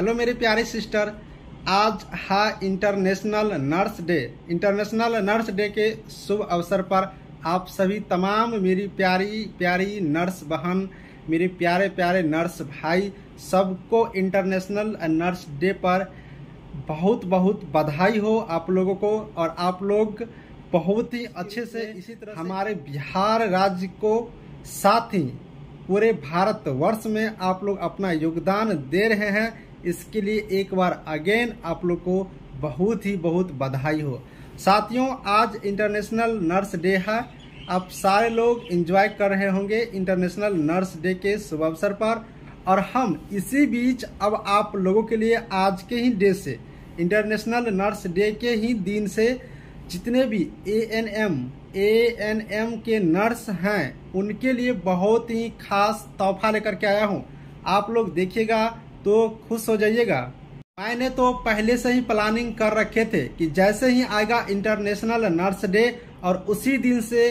hello मेरे प्यारे sister आज हा international nurse day international nurse day के शुभ अवसर पर आप सभी तमाम मेरी प्यारी प्यारी नर्स बहन मेरे प्यारे प्यारे नर्स भाई सबको इंटरनेशनल नर्स डे पर बहुत बहुत बधाई हो आप लोगों को और आप लोग बहुत ही अच्छे से इसी तरह हमारे बिहार राज्य को साथ ही पूरे भारत वर्ष में आप लोग अपना योगदान दे रहे हैं इसके लिए एक बार अगेन आप लोग को बहुत ही बहुत बधाई हो साथियों आज इंटरनेशनल नर्स डे है आप सारे लोग एंजॉय कर रहे होंगे इंटरनेशनल नर्स डे के शुभ अवसर पर और हम इसी बीच अब आप लोगों के लिए आज के ही डे से इंटरनेशनल नर्स डे के ही दिन से जितने भी A N M A N M के नर्स हैं उनके लिए बहुत ही खास तोहफा लेकर के आया हूँ आप लोग देखिएगा तो खुश हो जाइएगा मैंने तो पहले से ही प्लानिंग कर रखे थे कि जैसे ही आएगा इंटरनेशनल नर्स डे और उसी दिन से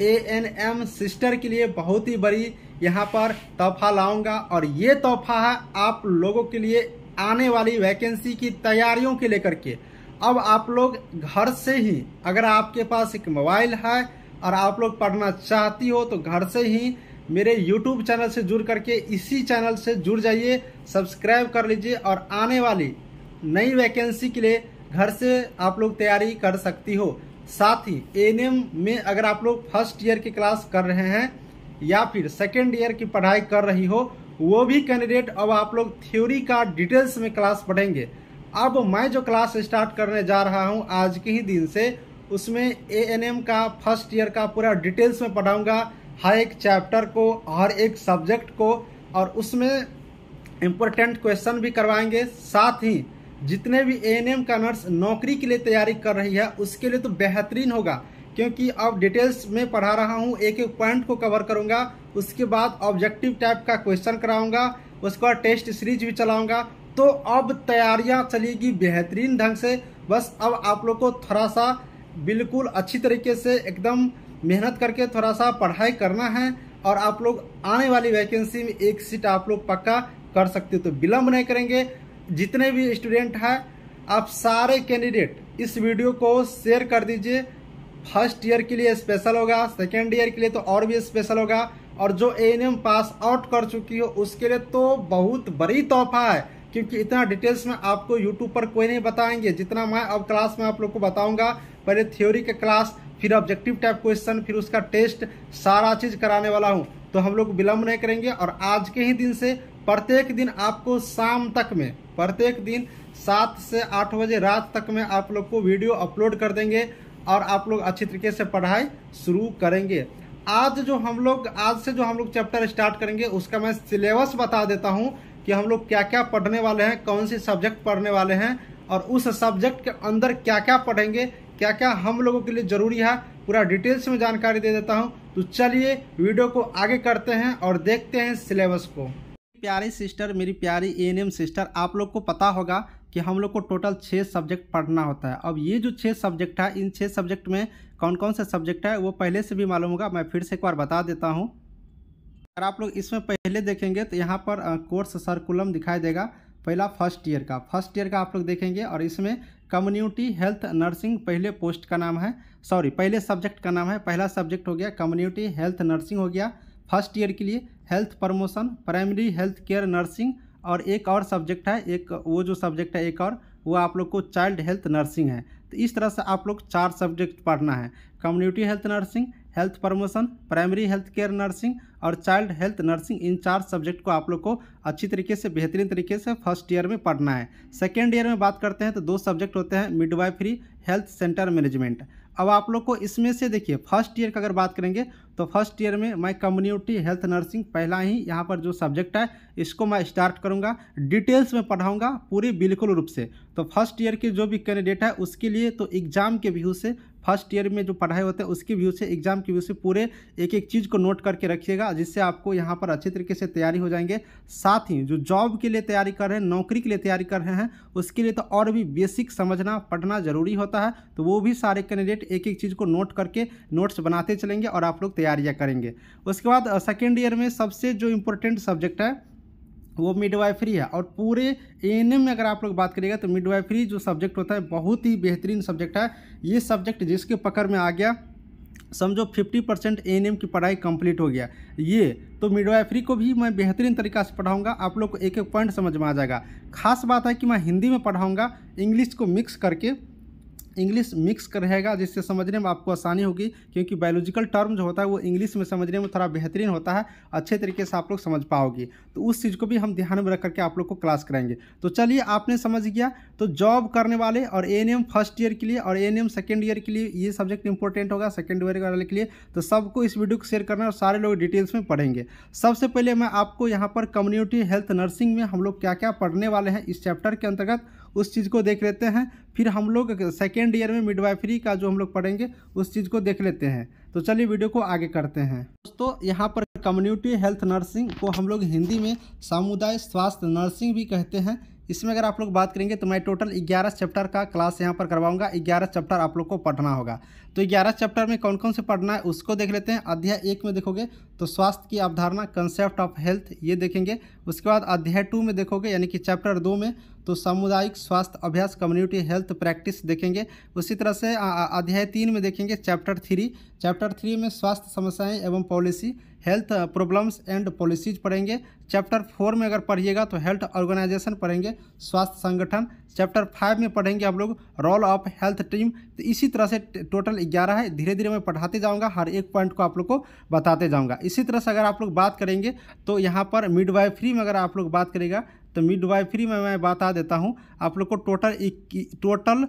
ए एन एम सिस्टर के लिए बहुत ही बड़ी यहाँ पर तोहफा लाऊंगा और ये तोहफा है आप लोगों के लिए आने वाली वैकेंसी की तैयारियों के लेकर के अब आप लोग घर से ही अगर आपके पास एक मोबाइल है और आप लोग पढ़ना चाहती हो तो घर से ही मेरे YouTube चैनल से जुड़ करके इसी चैनल से जुड़ जाइए सब्सक्राइब कर लीजिए और आने वाली नई वैकेंसी के लिए घर से आप लोग तैयारी कर सकती हो साथ ही एन में अगर आप लोग फर्स्ट ईयर की क्लास कर रहे हैं या फिर सेकेंड ईयर की पढ़ाई कर रही हो वो भी कैंडिडेट अब आप लोग थ्योरी का डिटेल्स में क्लास पढ़ेंगे अब मैं जो क्लास स्टार्ट करने जा रहा हूँ आज के ही दिन से उसमें ए का फर्स्ट ईयर का पूरा डिटेल्स में पढ़ाऊँगा हर एक चैप्टर को हर एक सब्जेक्ट को और उसमें इम्पोर्टेंट क्वेश्चन भी करवाएंगे साथ ही जितने भी ए एन एम का नर्स नौकरी के लिए तैयारी कर रही है उसके लिए तो बेहतरीन होगा क्योंकि अब डिटेल्स में पढ़ा रहा हूँ एक एक पॉइंट को कवर करूँगा उसके बाद ऑब्जेक्टिव टाइप का क्वेश्चन कराऊँगा उसके बाद टेस्ट सीरीज भी चलाऊँगा तो अब तैयारियाँ चलेगी बेहतरीन ढंग से बस अब आप लोग को थोड़ा सा बिल्कुल अच्छी तरीके से एकदम मेहनत करके थोड़ा सा पढ़ाई करना है और आप लोग आने वाली वैकेंसी में एक सीट आप लोग पक्का कर सकते हो तो विलम्ब नहीं करेंगे जितने भी स्टूडेंट हैं आप सारे कैंडिडेट इस वीडियो को शेयर कर दीजिए फर्स्ट ईयर के लिए स्पेशल होगा सेकेंड ईयर के लिए तो और भी स्पेशल होगा और जो ए पास आउट कर चुकी हो उसके लिए तो बहुत बड़ी तोहफा है क्योंकि इतना डिटेल्स में आपको यूट्यूब पर कोई नहीं बताएंगे जितना मैं अब क्लास में आप लोग को बताऊंगा पहले थ्योरी के क्लास फिर ऑब्जेक्टिव टाइप क्वेश्चन फिर उसका टेस्ट सारा चीज़ कराने वाला हूँ तो हम लोग विलम्ब नहीं करेंगे और आज के ही दिन से प्रत्येक दिन आपको शाम तक में प्रत्येक दिन सात से आठ बजे रात तक में आप लोग को वीडियो अपलोड कर देंगे और आप लोग अच्छी तरीके से पढ़ाई शुरू करेंगे आज जो हम लोग आज से जो हम लोग चैप्टर स्टार्ट करेंगे उसका मैं सिलेबस बता देता हूँ कि हम लोग क्या क्या पढ़ने वाले हैं कौन से सब्जेक्ट पढ़ने वाले हैं और उस सब्जेक्ट के अंदर क्या क्या पढ़ेंगे क्या क्या हम लोगों के लिए ज़रूरी है पूरा डिटेल्स में जानकारी दे देता हूँ तो चलिए वीडियो को आगे करते हैं और देखते हैं सिलेबस को प्यारी सिस्टर मेरी प्यारी ए सिस्टर आप लोग को पता होगा कि हम लोग को टोटल छः सब्जेक्ट पढ़ना होता है अब ये जो छः सब्जेक्ट है इन छः सब्जेक्ट में कौन कौन से सब्जेक्ट है वो पहले से भी मालूम होगा मैं फिर से एक बार बता देता हूँ अगर आप लोग इसमें पहले देखेंगे तो यहाँ पर कोर्स सर्कुलम दिखाई देगा पहला फर्स्ट ईयर का फर्स्ट ईयर का आप लोग देखेंगे और इसमें कम्युनिटी हेल्थ नर्सिंग पहले पोस्ट का नाम है सॉरी पहले सब्जेक्ट का नाम है पहला सब्जेक्ट हो गया कम्युनिटी हेल्थ नर्सिंग हो गया फर्स्ट ईयर के लिए health promotion primary health care nursing और एक और सब्जेक्ट है एक वो जो सब्जेक्ट है एक और वो आप लोग को चाइल्ड हेल्थ नर्सिंग है तो इस तरह से आप लोग चार सब्जेक्ट पढ़ना है community health nursing health promotion primary health care nursing और चाइल्ड हेल्थ नर्सिंग इन चार सब्जेक्ट को आप लोग को अच्छी तरीके से बेहतरीन तरीके से फर्स्ट ईयर में पढ़ना है सेकेंड ईयर में बात करते हैं तो दो सब्जेक्ट होते हैं मिडवाइफरी हेल्थ सेंटर मैनेजमेंट अब आप लोग को इसमें से देखिए फर्स्ट ईयर का अगर बात करेंगे तो फर्स्ट ईयर में मैं कम्युनिटी हेल्थ नर्सिंग पहला ही यहाँ पर जो सब्जेक्ट है इसको मैं स्टार्ट करूँगा डिटेल्स में पढ़ाऊँगा पूरी बिल्कुल रूप से तो फर्स्ट ईयर के जो भी कैंडिडेट है उसके लिए तो एग्ज़ाम के व्यू से फर्स्ट ईयर में जो पढ़ाई होते हैं उसके व्यू से एग्जाम के व्यू से पूरे एक एक चीज़ को नोट करके रखिएगा जिससे आपको यहाँ पर अच्छे तरीके से तैयारी हो जाएंगे साथ ही जो जॉब के लिए तैयारी कर रहे हैं नौकरी के लिए तैयारी कर रहे हैं उसके लिए तो और भी बेसिक समझना पढ़ना जरूरी होता है तो वो भी सारे कैंडिडेट एक एक चीज़ को नोट करके नोट्स बनाते चलेंगे और आप लोग तैयार तैयारियाँ करेंगे उसके बाद सेकेंड ईयर में सबसे जो इम्पोर्टेंट सब्जेक्ट है वो मिडवाइफरी है और पूरे ए में अगर आप लोग बात करिएगा तो मिडवाइफरी जो सब्जेक्ट होता है बहुत ही बेहतरीन सब्जेक्ट है ये सब्जेक्ट जिसके पकड़ में आ गया समझो 50 परसेंट ए की पढ़ाई कंप्लीट हो गया ये तो मिडवाइफरी को भी मैं बेहतरीन तरीका से पढ़ाऊंगा आप लोग को एक एक पॉइंट समझ में आ जाएगा खास बात है कि मैं हिंदी में पढ़ाऊंगा इंग्लिश को मिक्स करके इंग्लिश मिक्स रहेगा जिससे समझने में आपको आसानी होगी क्योंकि बायोलॉजिकल टर्म जो होता है वो इंग्लिश में समझने में थोड़ा बेहतरीन होता है अच्छे तरीके से आप लोग समझ पाओगे तो उस चीज़ को भी हम ध्यान में रख करके आप लोग को क्लास कराएंगे तो चलिए आपने समझ गया तो जॉब करने वाले और ए फर्स्ट ईयर के लिए और ए सेकेंड ईयर के लिए ये सब्जेक्ट इंपॉर्टेंट होगा सेकेंड ईयर वाले के लिए तो सबको इस वीडियो को शेयर करना और सारे लोग डिटेल्स में पढ़ेंगे सबसे पहले मैं आपको यहाँ पर कम्युनिटी हेल्थ नर्सिंग में हम लोग क्या क्या पढ़ने वाले हैं इस चैप्टर के अंतर्गत उस चीज़ को देख लेते हैं फिर हम लोग सेकेंड ईयर में मिडवाइफरी का जो हम लोग पढ़ेंगे उस चीज़ को देख लेते हैं तो चलिए वीडियो को आगे करते हैं दोस्तों यहाँ पर कम्युनिटी हेल्थ नर्सिंग को हम लोग हिंदी में सामुदायिक स्वास्थ्य नर्सिंग भी कहते हैं इसमें अगर आप लोग बात करेंगे तो मैं टोटल ग्यारह चैप्टर का क्लास यहाँ पर करवाऊंगा ग्यारह चैप्टर आप लोग को पढ़ना होगा तो ग्यारह चैप्टर में कौन कौन से पढ़ना है उसको देख लेते हैं अध्याय एक में देखोगे तो स्वास्थ्य की अवधारणा कंसेप्ट ऑफ हेल्थ ये देखेंगे उसके बाद अध्याय टू में देखोगे यानी कि चैप्टर दो में तो सामुदायिक स्वास्थ्य अभ्यास कम्युनिटी हेल्थ प्रैक्टिस देखेंगे उसी तरह से अध्याय तीन में देखेंगे चैप्टर थ्री चैप्टर थ्री में स्वास्थ्य समस्याएँ एवं policy health problems and policies पढ़ेंगे चैप्टर फोर में अगर पढ़िएगा तो हेल्थ ऑर्गेनाइजेशन पढ़ेंगे स्वास्थ्य संगठन चैप्टर फाइव में पढ़ेंगे आप लोग रोल ऑफ हेल्थ टीम तो इसी तरह से टोटल ग्यारह है धीरे धीरे मैं पढ़ाते जाऊंगा हर एक पॉइंट को आप लोग को बताते जाऊंगा इसी तरह से अगर आप लोग बात करेंगे तो यहाँ पर मिड फ्री में अगर आप लोग बात करेगा तो मिड फ्री में मैं बता देता हूँ आप लोग को टोटल टोटल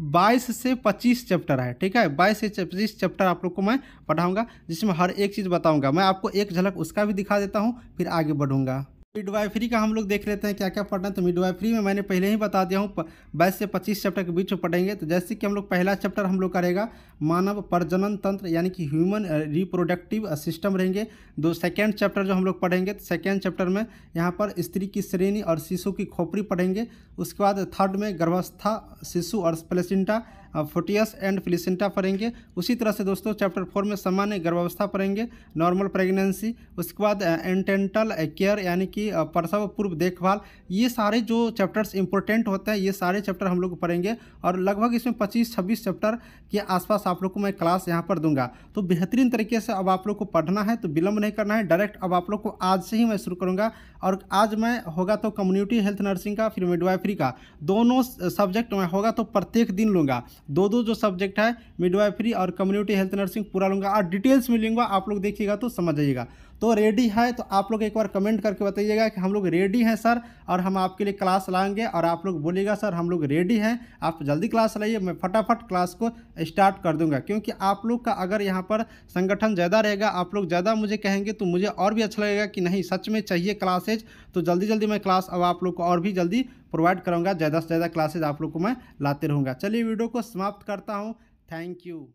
बाईस से पच्चीस चैप्टर है ठीक है बाईस से पच्चीस चैप्टर आप लोग को मैं पढ़ाऊँगा जिसमें हर एक चीज़ बताऊँगा मैं आपको एक झलक उसका भी दिखा देता हूँ फिर आगे बढ़ूँगा मिडवाइफरी का हम लोग देख लेते हैं क्या क्या पढ़ना है तो मिडवाइफरी में मैंने पहले ही बता दिया हूँ बाईस से पच्चीस चैप्टर के बीच में पढ़ेंगे तो जैसे कि हम लोग पहला चैप्टर हम लोग करेगा मानव प्रजनन तंत्र यानी कि ह्यूमन रिप्रोडक्टिव सिस्टम रहेंगे दो सेकेंड चैप्टर जो हम लोग पढ़ेंगे तो सेकेंड चैप्टर में यहाँ पर स्त्री की श्रेणी और शिशु की खोपड़ी पढ़ेंगे उसके बाद थर्ड में गर्भावस्था शिशु और प्लेसिंटा फोटियस एंड फिलिसेंटा पढ़ेंगे उसी तरह से दोस्तों चैप्टर फोर में सामान्य गर्भावस्था पढ़ेंगे नॉर्मल प्रेगनेंसी उसके बाद एंटेंटल केयर यानी कि प्रसव पूर्व देखभाल ये सारे जो चैप्टर्स इंपॉर्टेंट होते हैं ये सारे चैप्टर हम लोग पढ़ेंगे और लगभग इसमें पच्चीस छब्बीस चैप्टर के आसपास आप लोग को मैं क्लास यहाँ पर दूंगा तो बेहतरीन तरीके से अब आप लोग को पढ़ना है तो विलंब नहीं करना है डायरेक्ट अब आप लोग को आज से ही मैं शुरू करूँगा और आज मैं होगा तो कम्युनिटी हेल्थ नर्सिंग का फिर मिडवाइफरी का दोनों सब्जेक्ट में होगा तो प्रत्येक दिन लूँगा दो दो जो सब्जेक्ट है मिडवाइफरी और कम्युनिटी हेल्थ नर्सिंग पूरा लूँगा और डिटेल्स में लूँगा आप लोग देखिएगा तो समझ आइएगा तो रेडी है तो आप लोग एक बार कमेंट करके बताइएगा कि हम लोग रेडी हैं सर और हम आपके लिए क्लास लाएंगे और आप लोग बोलिएगा सर हम लोग रेडी हैं आप जल्दी क्लास लाइए मैं फटाफट क्लास को स्टार्ट कर दूंगा क्योंकि आप लोग का अगर यहाँ पर संगठन ज़्यादा रहेगा आप लोग ज़्यादा मुझे कहेंगे तो मुझे और भी अच्छा लगेगा कि नहीं सच में चाहिए क्लासेज तो जल्दी जल्दी मैं क्लास अब आप लोग को और भी जल्दी प्रोवाइड करूँगा ज़्यादा से ज़्यादा क्लासेज आप लोग को मैं लाते रहूँगा चलिए वीडियो को समाप्त करता हूँ थैंक यू